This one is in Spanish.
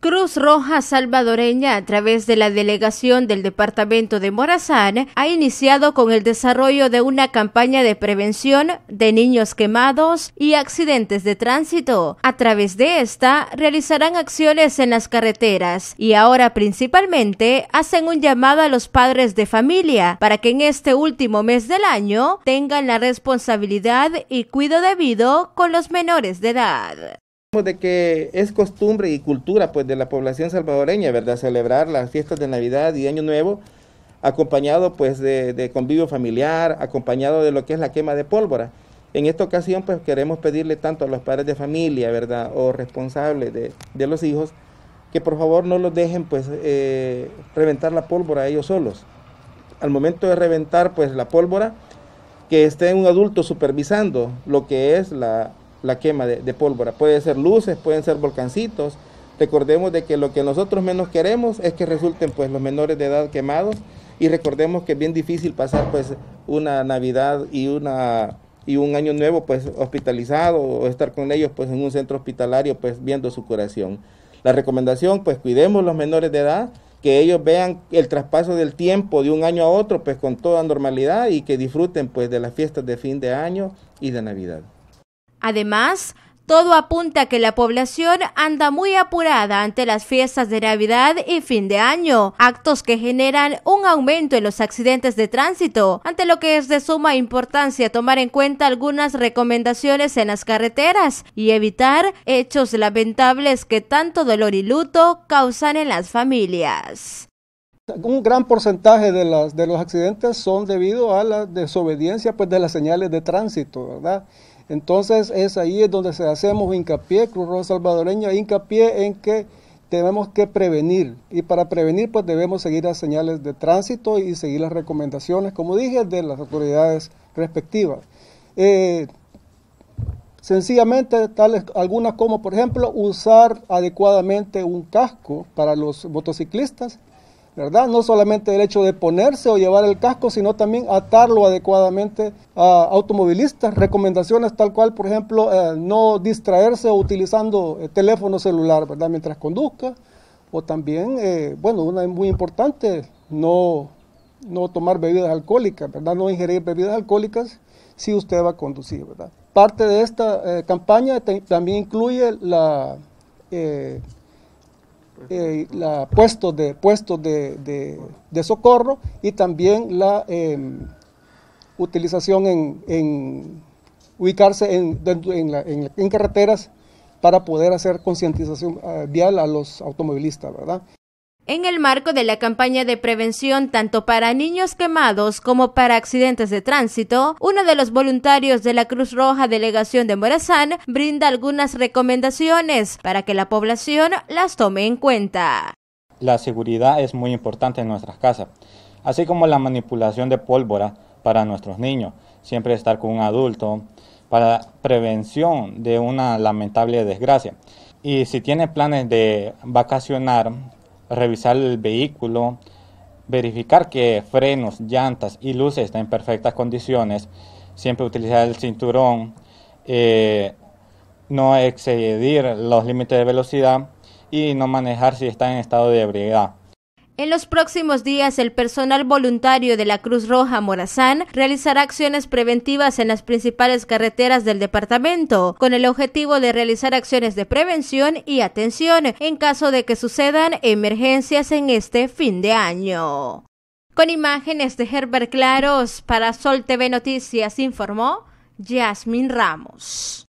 Cruz Roja Salvadoreña, a través de la delegación del Departamento de Morazán, ha iniciado con el desarrollo de una campaña de prevención de niños quemados y accidentes de tránsito. A través de esta, realizarán acciones en las carreteras y ahora principalmente hacen un llamado a los padres de familia para que en este último mes del año tengan la responsabilidad y cuido debido con los menores de edad. Pues, de que es costumbre y cultura pues de la población salvadoreña, ¿verdad? Celebrar las fiestas de Navidad y Año Nuevo acompañado pues de, convivio familiar, acompañado de lo que es la quema de pólvora. En esta ocasión pues queremos pedirle tanto a los padres de familia, ¿verdad? O responsables de, los hijos, que por favor no los dejen pues eh, reventar la pólvora ellos solos. Al momento de reventar pues la pólvora, que esté un adulto supervisando lo que es la, la quema de, pólvora. Puede ser luces, pueden ser volcancitos. Recordemos de que lo que nosotros menos queremos es que resulten pues los menores de edad quemados y recordemos que es bien difícil pasar pues una Navidad y una y un año nuevo pues hospitalizado o estar con ellos pues en un centro hospitalario pues viendo su curación. La recomendación pues cuidemos los menores de edad, que ellos vean el traspaso del tiempo de un año a otro pues con toda normalidad y que disfruten pues de las fiestas de fin de año y de Navidad. Además, todo apunta a que la población anda muy apurada ante las fiestas de Navidad y fin de año, actos que generan un aumento en los accidentes de tránsito, ante lo que es de suma importancia tomar en cuenta algunas recomendaciones en las carreteras y evitar hechos lamentables que tanto dolor y luto causan en las familias. Un gran porcentaje de, de los accidentes son debido a la desobediencia pues, de las señales de tránsito, ¿verdad? Entonces es ahí es donde se hacemos hincapié, Cruz Roja Salvadoreña, hincapié en que tenemos que prevenir y para prevenir pues debemos seguir las señales de tránsito y seguir las recomendaciones, como dije, de las autoridades respectivas. Eh, sencillamente tales algunas como por ejemplo usar adecuadamente un casco para los motociclistas ¿verdad? No solamente el hecho de ponerse o llevar el casco, sino también atarlo adecuadamente a automovilistas. Recomendaciones tal cual, por ejemplo, eh, no distraerse utilizando el eh, teléfono celular, ¿verdad? Mientras conduzca. O también, eh, bueno, una muy importante, no, no tomar bebidas alcohólicas, ¿verdad? No ingerir bebidas alcohólicas si usted va a conducir, ¿verdad? Parte de esta campaña también incluye la eh, la, puestos, de, de, socorro y también la em, utilización en, ubicarse en, en, carreteras para poder hacer concientización eh, vial a los automovilistas, ¿verdad? en el marco de la campaña de prevención tanto para niños quemados como para accidentes de tránsito, uno de los voluntarios de la Cruz Roja Delegación de Morazán brinda algunas recomendaciones para que la población las tome en cuenta. La seguridad es muy importante en nuestras casas, así como la manipulación de pólvora para nuestros niños, siempre estar con un adulto, para prevención de una lamentable desgracia. Y si tiene planes de vacacionar, revisar el vehículo, verificar que frenos, llantas y luces están en perfectas condiciones, siempre utilizar el cinturón, eh, no excedir los límites de velocidad y no manejar si está en estado de ebriedad. En los próximos días, el personal voluntario de la Cruz Roja Morazán realizará acciones preventivas en las principales carreteras del departamento, con el objetivo de realizar acciones de prevención y atención en caso de que sucedan emergencias en este fin de año. Con imágenes de Herbert Claros para Sol TV Noticias informó Yasmin Ramos.